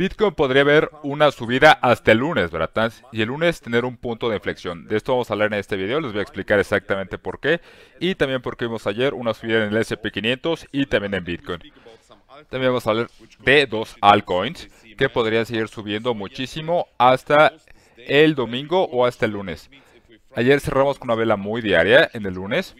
Bitcoin podría ver una subida hasta el lunes, ¿verdad? Y el lunes tener un punto de inflexión. De esto vamos a hablar en este video, les voy a explicar exactamente por qué y también porque vimos ayer una subida en el SP500 y también en Bitcoin. También vamos a hablar de dos altcoins que podrían seguir subiendo muchísimo hasta el domingo o hasta el lunes. Ayer cerramos con una vela muy diaria en el lunes.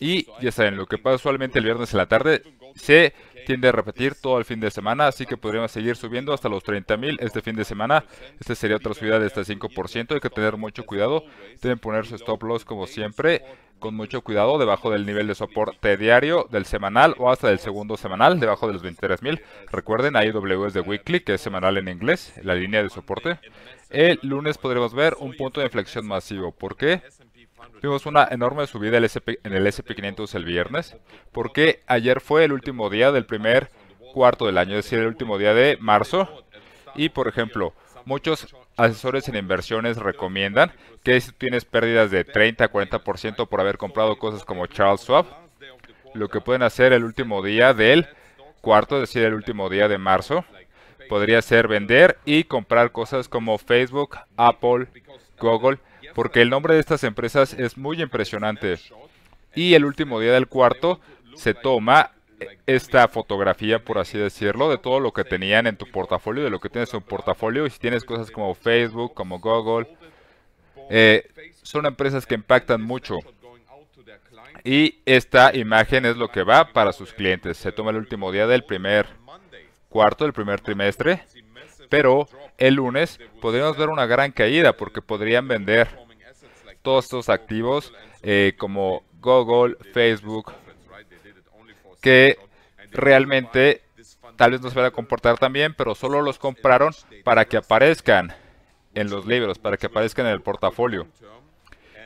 Y ya saben, lo que pasa usualmente el viernes en la tarde se tiende a repetir todo el fin de semana, así que podríamos seguir subiendo hasta los 30.000 este fin de semana. Este sería otra subida de hasta 5%, hay que tener mucho cuidado. Deben poner stop loss como siempre, con mucho cuidado, debajo del nivel de soporte diario, del semanal o hasta del segundo semanal, debajo de los 23.000. Recuerden, IW e es de weekly, que es semanal en inglés, la línea de soporte. El lunes podremos ver un punto de inflexión masivo. ¿Por qué? Tuvimos una enorme subida en el SP500 el viernes, porque ayer fue el último día del primer cuarto del año, es decir, el último día de marzo. Y, por ejemplo, muchos asesores en inversiones recomiendan que si tienes pérdidas de 30 40% por haber comprado cosas como Charles Schwab, lo que pueden hacer el último día del cuarto, es decir, el último día de marzo, podría ser vender y comprar cosas como Facebook, Apple, Google, porque el nombre de estas empresas es muy impresionante. Y el último día del cuarto se toma esta fotografía, por así decirlo, de todo lo que tenían en tu portafolio, de lo que tienes en tu portafolio. Y si tienes cosas como Facebook, como Google, eh, son empresas que impactan mucho. Y esta imagen es lo que va para sus clientes. Se toma el último día del primer cuarto, del primer trimestre. Pero el lunes podríamos ver una gran caída porque podrían vender todos estos activos eh, como Google, Facebook, que realmente tal vez no se van a comportar tan bien, pero solo los compraron para que aparezcan en los libros, para que aparezcan en el portafolio.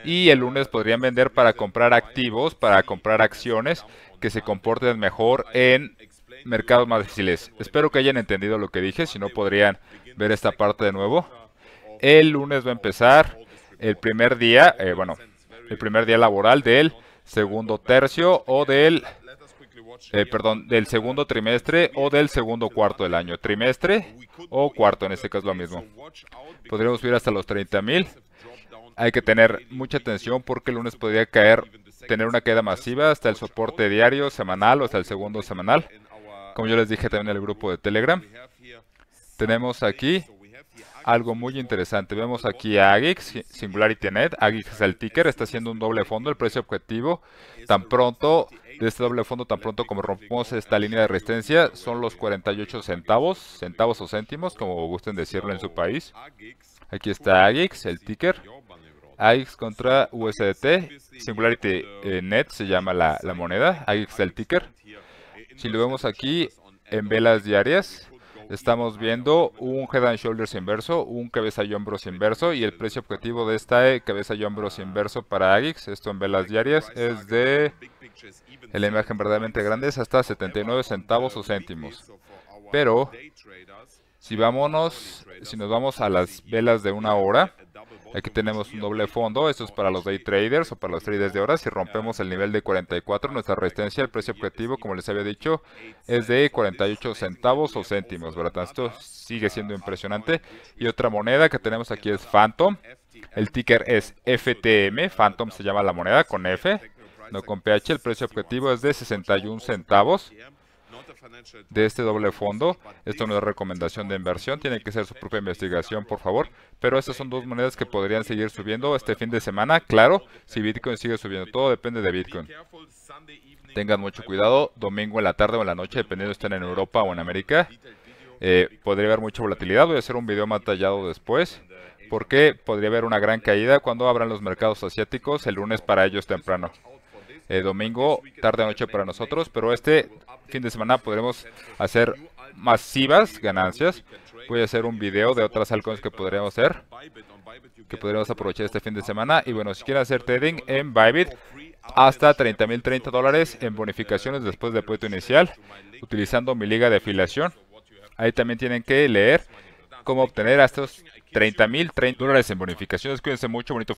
Y el lunes podrían vender para comprar activos, para comprar acciones que se comporten mejor en mercados más difíciles. Espero que hayan entendido lo que dije, si no podrían ver esta parte de nuevo. El lunes va a empezar el primer día, eh, bueno, el primer día laboral del segundo tercio o del, eh, perdón, del segundo trimestre o del segundo cuarto del año. Trimestre o cuarto, en este caso lo mismo. Podríamos subir hasta los 30 mil. Hay que tener mucha atención porque el lunes podría caer, tener una queda masiva hasta el soporte diario, semanal o hasta el segundo semanal. Como yo les dije también en el grupo de Telegram, tenemos aquí algo muy interesante. Vemos aquí a Agix, SingularityNet. Agix es el ticker, está haciendo un doble fondo. El precio objetivo tan pronto, de este doble fondo, tan pronto como rompemos esta línea de resistencia, son los 48 centavos, centavos o céntimos, como gusten decirlo en su país. Aquí está Agix, el ticker. Agix contra USDT, SingularityNet eh, se llama la, la moneda, es el ticker. Si lo vemos aquí en velas diarias, estamos viendo un Head and Shoulders inverso, un cabeza y hombros inverso y el precio objetivo de esta eh, cabeza y hombros inverso para Agix, esto en velas diarias, es de en la imagen verdaderamente grande es hasta 79 centavos o céntimos. Pero si, vámonos, si nos vamos a las velas de una hora, aquí tenemos un doble fondo. Esto es para los day traders o para los traders de horas. Si rompemos el nivel de 44, nuestra resistencia, el precio objetivo, como les había dicho, es de 48 centavos o céntimos. ¿verdad? Esto sigue siendo impresionante. Y otra moneda que tenemos aquí es Phantom. El ticker es FTM. Phantom se llama la moneda con F, no con PH. El precio objetivo es de 61 centavos de este doble fondo. Esto no es recomendación de inversión, tiene que ser su propia investigación, por favor. Pero estas son dos monedas que podrían seguir subiendo este fin de semana, claro, si Bitcoin sigue subiendo. Todo depende de Bitcoin. Tengan mucho cuidado, domingo en la tarde o en la noche, dependiendo si estén en Europa o en América. Eh, podría haber mucha volatilidad, voy a hacer un video más tallado después porque podría haber una gran caída cuando abran los mercados asiáticos el lunes para ellos temprano domingo, tarde noche para nosotros, pero este fin de semana podremos hacer masivas ganancias. Voy a hacer un video de otras altcoins que podríamos hacer, que podríamos aprovechar este fin de semana. Y bueno, si quieren hacer trading en Bybit, hasta mil 30 dólares en bonificaciones después del puesto inicial, utilizando mi liga de afiliación. Ahí también tienen que leer cómo obtener a estos 30 dólares en bonificaciones. Cuídense mucho, bonito